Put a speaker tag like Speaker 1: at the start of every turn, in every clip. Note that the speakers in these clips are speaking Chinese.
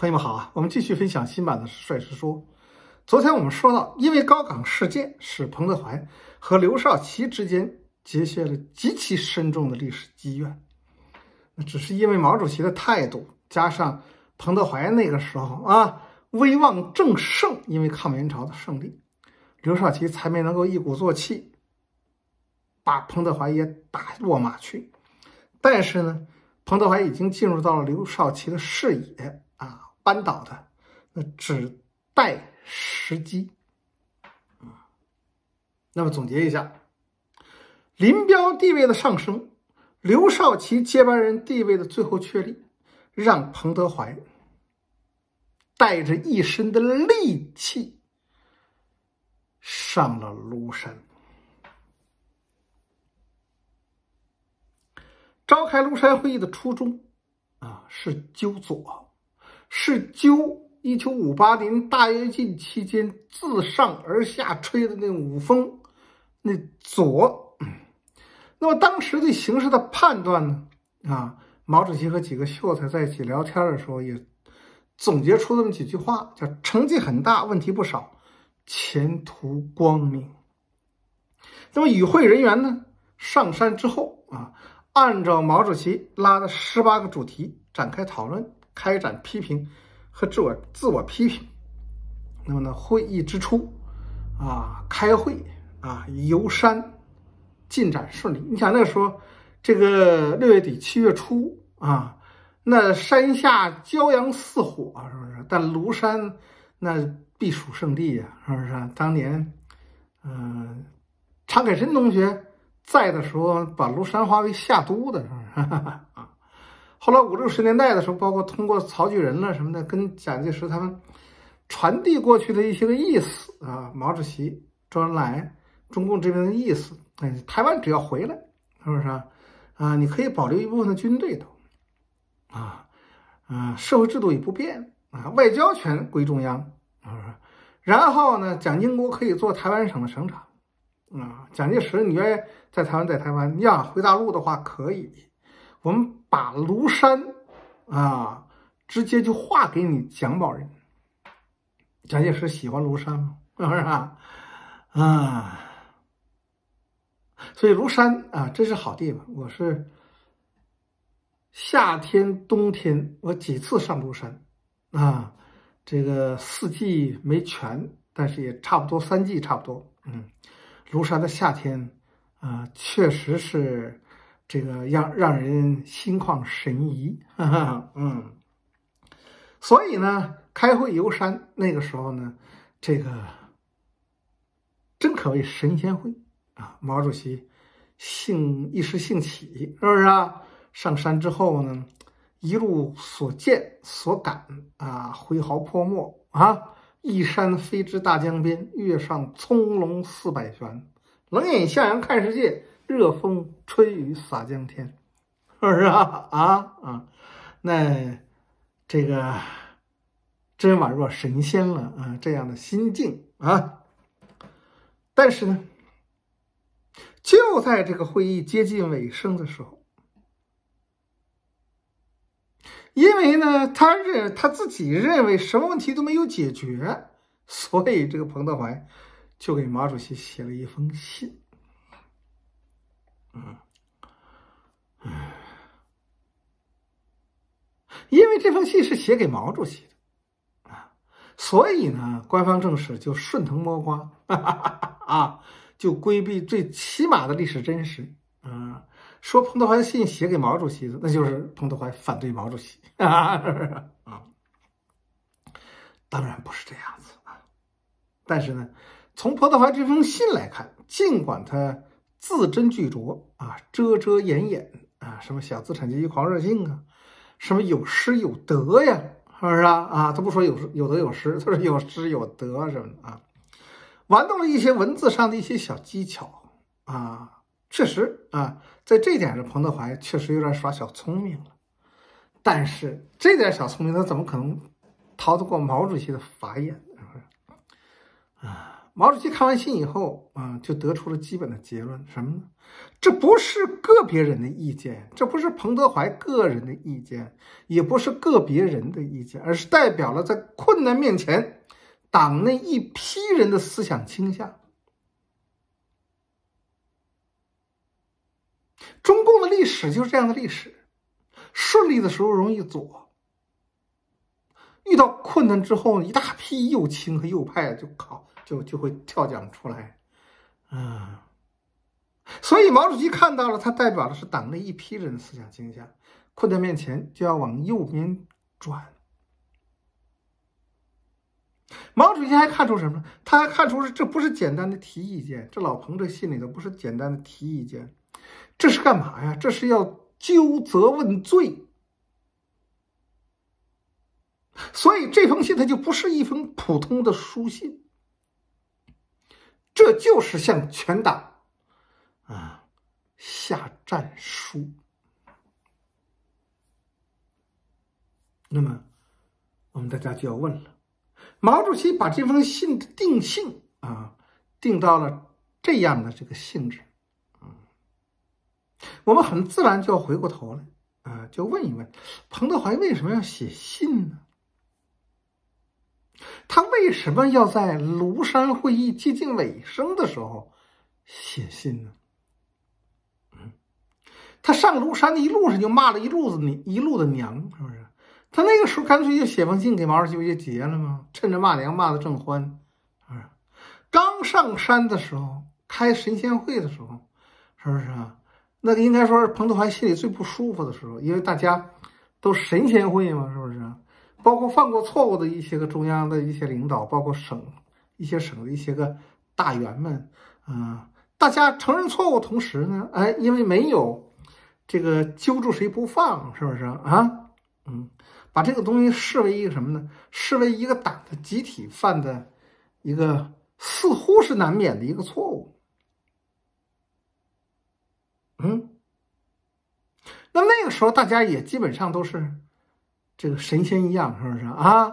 Speaker 1: 朋友们好啊！我们继续分享新版的《帅师说》。昨天我们说到，因为高岗事件，使彭德怀和刘少奇之间结下了极其深重的历史积怨。那只是因为毛主席的态度，加上彭德怀那个时候啊，威望正盛，因为抗美援朝的胜利，刘少奇才没能够一鼓作气把彭德怀也打落马去。但是呢，彭德怀已经进入到了刘少奇的视野。扳倒他，那只待时机。那么总结一下，林彪地位的上升，刘少奇接班人地位的最后确立，让彭德怀带着一身的戾气上了庐山。召开庐山会议的初衷啊，是纠左。是灸。一九五八年大跃进期间自上而下吹的那五风，那左。那么当时的形势的判断呢？啊，毛主席和几个秀才在一起聊天的时候，也总结出么几句话，叫“成绩很大，问题不少，前途光明”。那么与会人员呢，上山之后啊，按照毛主席拉的十八个主题展开讨论。开展批评和自我自我批评，那么呢？会议之初啊，开会啊，游山进展顺利。你想那时候，这个六月底七月初啊，那山下骄阳似火，是不是？但庐山那避暑胜地呀，是不是？当年，嗯，常凯申同学在的时候，把庐山划为夏都的，哈哈。后来五六十年代的时候，包括通过曹举仁了什么的，跟蒋介石他们传递过去的一些个意思啊，毛主席周恩来中共这边的意思，哎，台湾只要回来，是不是啊？啊，你可以保留一部分的军队的，啊，啊，社会制度也不变啊，外交权归中央，是不是？然后呢，蒋经国可以做台湾省的省长，啊，蒋介石你愿意在台湾，在台湾，你想回大陆的话可以，我们。把庐山啊，直接就划给你蒋宝人。蒋介石喜欢庐山吗？是不是啊？所以庐山啊，真是好地方。我是夏天、冬天我几次上庐山啊，这个四季没全，但是也差不多，三季差不多。嗯，庐山的夏天啊，确实是。这个让让人心旷神怡，哈哈，嗯，所以呢，开会游山，那个时候呢，这个真可谓神仙会啊！毛主席兴一时兴起，是不是啊？上山之后呢，一路所见所感啊，挥毫泼墨啊，一山飞至大江边，月上葱茏四百泉，冷眼向阳看世界。热风吹雨洒江天，是不是啊？啊啊，那这个真宛若神仙了啊！这样的心境啊。但是呢，就在这个会议接近尾声的时候，因为呢，他认他自己认为什么问题都没有解决，所以这个彭德怀就给毛主席写了一封信。嗯，因为这封信是写给毛主席的啊，所以呢，官方正史就顺藤摸瓜啊，就规避最起码的历史真实啊。说彭德怀的信写给毛主席的，那就是彭德怀反对毛主席啊！当然不是这样子啊。但是呢，从彭德怀这封信来看，尽管他。字斟句酌啊，遮遮掩掩啊，什么小资产阶级狂热性啊，什么有失有得呀，是不是啊？啊，他不说有有得有失，他说有失有得什么的啊，玩弄了一些文字上的一些小技巧啊，确实啊，在这一点上，彭德怀确实有点耍小聪明了，但是这点小聪明，他怎么可能逃得过毛主席的法眼？啊？毛主席看完信以后，啊，就得出了基本的结论，什么呢？这不是个别人的意见，这不是彭德怀个人的意见，也不是个别人的意见，而是代表了在困难面前党内一批人的思想倾向。中共的历史就是这样的历史，顺利的时候容易左，遇到困难之后，一大批右倾和右派就靠。就就会跳讲出来，嗯，所以毛主席看到了，他代表的是党内一批人的思想倾向。困难面前就要往右边转。毛主席还看出什么？他还看出是这不是简单的提意见，这老彭这信里头不是简单的提意见，这是干嘛呀？这是要纠责问罪。所以这封信它就不是一封普通的书信。这就是向全党啊下战书。那么，我们大家就要问了：毛主席把这封信的定性啊，定到了这样的这个性质我们很自然就要回过头来啊，就问一问彭德怀为什么要写信呢？他为什么要在庐山会议接近尾声的时候写信呢？嗯，他上庐山的一路上就骂了一路子娘，一路的娘，是不是？他那个时候干脆就写封信给毛主席不就结了吗？趁着骂娘骂的正欢，是？刚上山的时候开神仙会的时候，是不是啊？那应该说是彭德怀心里最不舒服的时候，因为大家都神仙会嘛，是不是？包括犯过错误的一些个中央的一些领导，包括省一些省的一些个大员们，嗯，大家承认错误，同时呢，哎，因为没有这个揪住谁不放，是不是啊？嗯，把这个东西视为一个什么呢？视为一个党的集体犯的一个似乎是难免的一个错误。嗯，那那个时候大家也基本上都是。这个神仙一样是不是啊？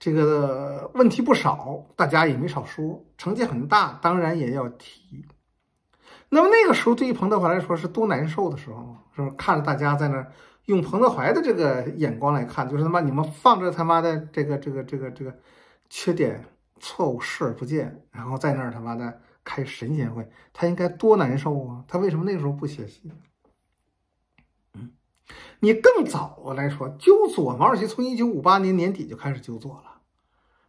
Speaker 1: 这个问题不少，大家也没少说。成绩很大，当然也要提。那么那个时候，对于彭德怀来说是多难受的时候，是不？看着大家在那儿，用彭德怀的这个眼光来看，就是他妈你们放着他妈的这个这个这个这个缺点错误视而不见，然后在那儿他妈的开神仙会，他应该多难受啊！他为什么那个时候不写信？你更早来说纠左，毛主席从一九五八年年底就开始纠左了，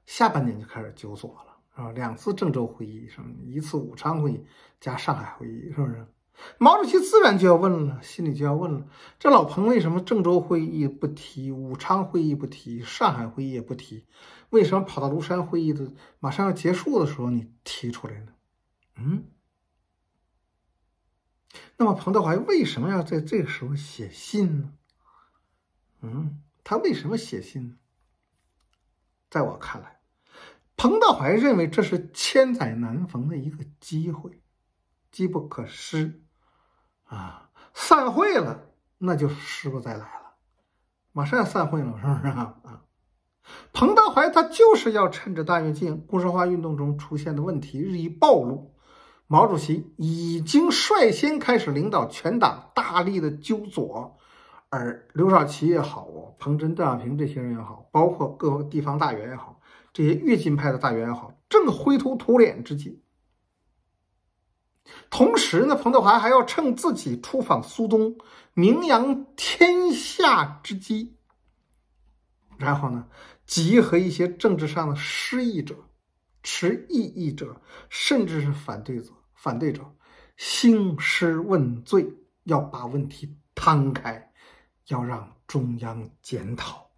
Speaker 1: 下半年就开始纠左了啊！两次郑州会议，什么一次武昌会议加上海会议，是不是？毛主席自然就要问了，心里就要问了：这老彭为什么郑州会议不提，武昌会议不提，上海会议也不提，为什么跑到庐山会议的马上要结束的时候你提出来呢？嗯？那么，彭德怀为什么要在这个时候写信呢？嗯，他为什么写信呢？在我看来，彭德怀认为这是千载难逢的一个机会，机不可失啊！散会了，那就失不再来了。马上要散会了，是不是啊？啊，彭德怀他就是要趁着大跃进、工事化运动中出现的问题日益暴露。毛主席已经率先开始领导全党大力的纠左，而刘少奇也好彭真、邓小平这些人也好，包括各地方大员也好，这些跃进派的大员也好，正灰头土脸之际，同时呢，彭德怀还要趁自己出访苏东、名扬天下之机，然后呢，集合一些政治上的失意者、持异议者，甚至是反对者。反对者兴师问罪，要把问题摊开，要让中央检讨。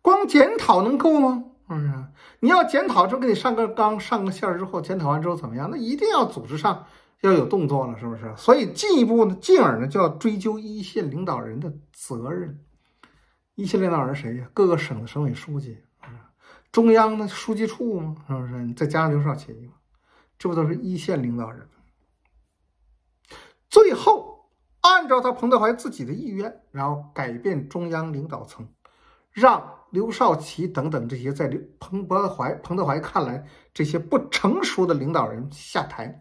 Speaker 1: 光检讨能够吗？是不是？你要检讨之后，给你上个纲，上个线之后，检讨完之后怎么样？那一定要组织上要有动作了，是不是？所以进一步呢，进而呢，就要追究一线领导人的责任。一线领导人谁呀？各个省的省委书记，中央的书记处吗？是不是？你再加上刘少奇吗？是不是都是一线领导人？最后按照他彭德怀自己的意愿，然后改变中央领导层，让刘少奇等等这些在彭德怀彭德怀看来这些不成熟的领导人下台，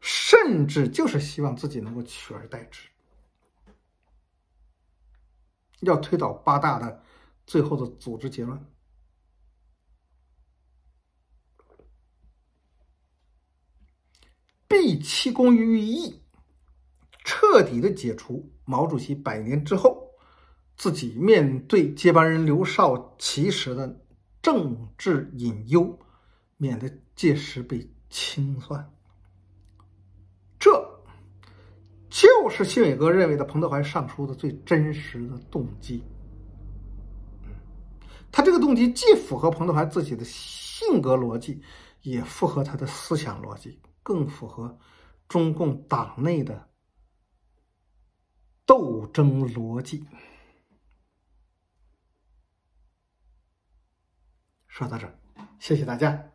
Speaker 1: 甚至就是希望自己能够取而代之，要推倒八大的最后的组织结论。毕其功于一役，彻底的解除毛主席百年之后自己面对接班人刘少奇时的政治隐忧，免得届时被清算。这就是信伟哥认为的彭德怀上书的最真实的动机。他这个动机既符合彭德怀自己的性格逻辑，也符合他的思想逻辑。更符合中共党内的斗争逻辑。说到这儿，谢谢大家。